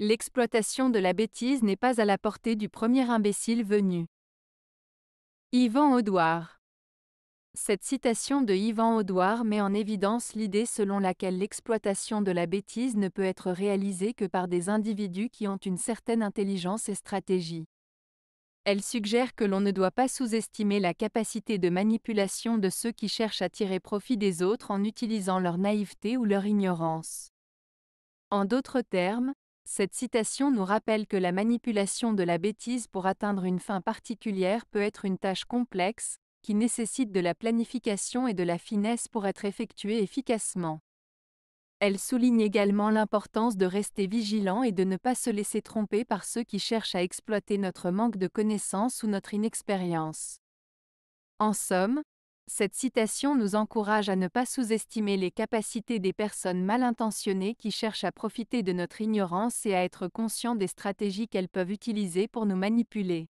L'exploitation de la bêtise n'est pas à la portée du premier imbécile venu. Yvan Audouard. Cette citation de Yvan Audouard met en évidence l'idée selon laquelle l'exploitation de la bêtise ne peut être réalisée que par des individus qui ont une certaine intelligence et stratégie. Elle suggère que l'on ne doit pas sous-estimer la capacité de manipulation de ceux qui cherchent à tirer profit des autres en utilisant leur naïveté ou leur ignorance. En d'autres termes, cette citation nous rappelle que la manipulation de la bêtise pour atteindre une fin particulière peut être une tâche complexe, qui nécessite de la planification et de la finesse pour être effectuée efficacement. Elle souligne également l'importance de rester vigilant et de ne pas se laisser tromper par ceux qui cherchent à exploiter notre manque de connaissances ou notre inexpérience. En somme, cette citation nous encourage à ne pas sous-estimer les capacités des personnes mal intentionnées qui cherchent à profiter de notre ignorance et à être conscients des stratégies qu'elles peuvent utiliser pour nous manipuler.